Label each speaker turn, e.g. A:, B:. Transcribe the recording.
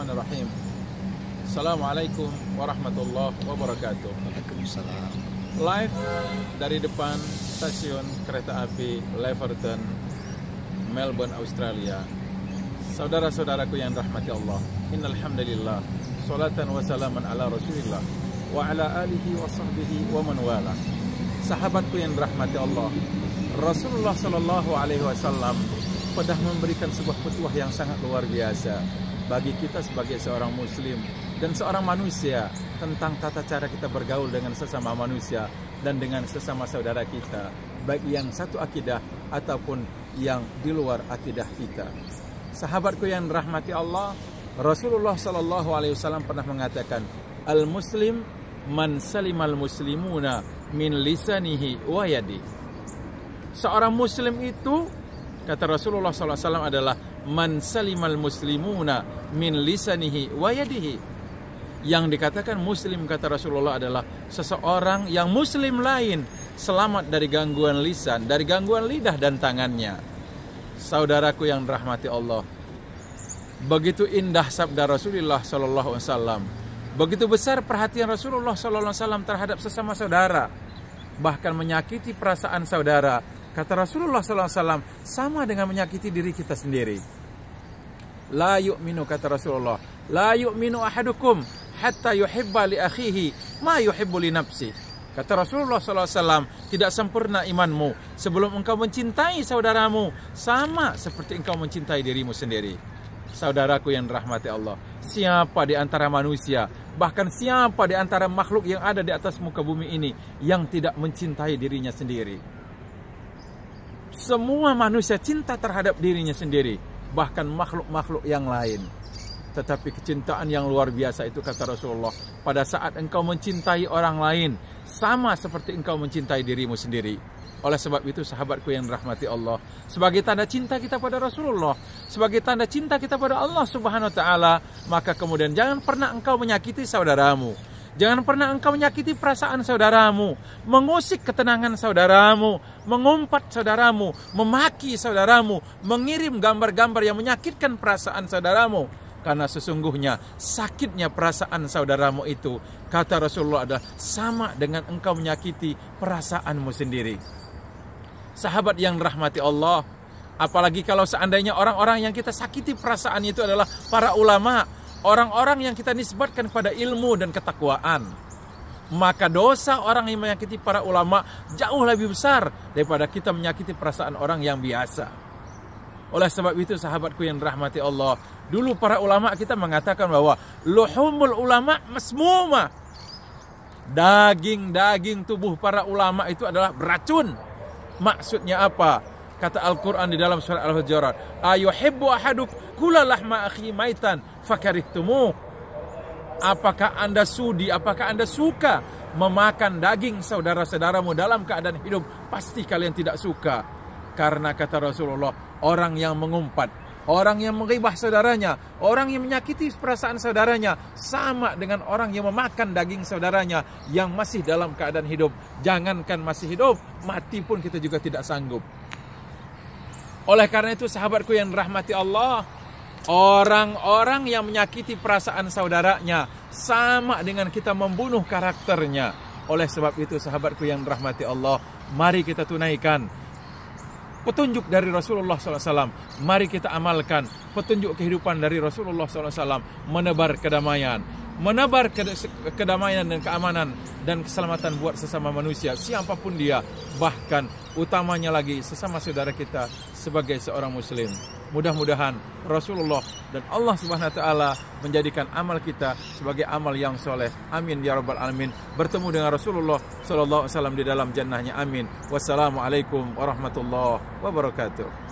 A: Bismillahirrahmanirrahim. Assalamualaikum warahmatullahi wabarakatuh. Waalaikumsalam. Live dari depan stasiun kereta api Leverton, Melbourne, Australia. Saudara-saudaraku yang rahmati Allah. Innalhamdulillah. Salatan wa salaman ala Rasulillah wa ala alihi wa sahbihi wa man wala. Sahabatku yang rahmati Allah. Rasulullah Shallallahu alaihi wasallam pernah memberikan sebuah petuah yang sangat luar biasa bagi kita sebagai seorang muslim dan seorang manusia tentang tata cara kita bergaul dengan sesama manusia dan dengan sesama saudara kita baik yang satu akidah ataupun yang di luar akidah kita. Sahabatku yang rahmati Allah, Rasulullah Shallallahu Alaihi Wasallam pernah mengatakan, al muslim man salimal muslimuna min lisanihi wa yadi. Seorang muslim itu kata Rasulullah SAW adalah man salimal muslimuna min lisanihi wa yadihi. Yang dikatakan muslim kata Rasulullah adalah seseorang yang muslim lain selamat dari gangguan lisan, dari gangguan lidah dan tangannya. Saudaraku yang rahmati Allah, begitu indah sabda Rasulullah saw Alaihi Wasallam, begitu besar perhatian Rasulullah saw Alaihi Wasallam terhadap sesama saudara, bahkan menyakiti perasaan saudara, kata Rasulullah SAW sama dengan menyakiti diri kita sendiri. La yu'minu kata Rasulullah. La yu'minu ahadukum hatta yuhibba li akhihi ma yuhibbu li nafsi. Kata Rasulullah SAW, tidak sempurna imanmu sebelum engkau mencintai saudaramu sama seperti engkau mencintai dirimu sendiri. Saudaraku yang rahmati Allah, siapa di antara manusia, bahkan siapa di antara makhluk yang ada di atas muka bumi ini yang tidak mencintai dirinya sendiri? Semua manusia cinta terhadap dirinya sendiri, bahkan makhluk-makhluk yang lain. Tetapi kecintaan yang luar biasa itu kata Rasulullah, pada saat engkau mencintai orang lain, sama seperti engkau mencintai dirimu sendiri. Oleh sebab itu sahabatku yang rahmati Allah, sebagai tanda cinta kita pada Rasulullah, sebagai tanda cinta kita pada Allah Subhanahu wa taala, maka kemudian jangan pernah engkau menyakiti saudaramu. Jangan pernah engkau menyakiti perasaan saudaramu, mengusik ketenangan saudaramu, mengumpat saudaramu, memaki saudaramu, mengirim gambar-gambar yang menyakitkan perasaan saudaramu. Karena sesungguhnya sakitnya perasaan saudaramu itu, kata Rasulullah adalah sama dengan engkau menyakiti perasaanmu sendiri. Sahabat yang rahmati Allah, apalagi kalau seandainya orang-orang yang kita sakiti perasaan itu adalah para ulama, orang-orang yang kita nisbatkan pada ilmu dan ketakwaan. Maka dosa orang yang menyakiti para ulama jauh lebih besar daripada kita menyakiti perasaan orang yang biasa. Oleh sebab itu sahabatku yang rahmati Allah, dulu para ulama kita mengatakan bahwa luhumul ulama masmuma. Daging-daging tubuh para ulama itu adalah beracun. Maksudnya apa? Kata Al-Quran di dalam surat Al-Hujurat. Ayuhibbu ahaduk kula lahma akhi maitan fakarihtumu. Apakah anda sudi, apakah anda suka memakan daging saudara-saudaramu dalam keadaan hidup? Pasti kalian tidak suka. Karena kata Rasulullah, orang yang mengumpat orang yang mengibah saudaranya, orang yang menyakiti perasaan saudaranya, sama dengan orang yang memakan daging saudaranya yang masih dalam keadaan hidup. Jangankan masih hidup, mati pun kita juga tidak sanggup. Oleh karena itu sahabatku yang rahmati Allah, orang-orang yang menyakiti perasaan saudaranya sama dengan kita membunuh karakternya. Oleh sebab itu sahabatku yang rahmati Allah, mari kita tunaikan petunjuk dari Rasulullah SAW. Mari kita amalkan petunjuk kehidupan dari Rasulullah SAW menebar kedamaian menebar kedamaian dan keamanan dan keselamatan buat sesama manusia siapapun dia bahkan utamanya lagi sesama saudara kita sebagai seorang muslim mudah-mudahan Rasulullah dan Allah Subhanahu wa taala menjadikan amal kita sebagai amal yang soleh amin ya rabbal alamin bertemu dengan Rasulullah sallallahu alaihi wasallam di dalam jannahnya amin wassalamualaikum warahmatullahi wabarakatuh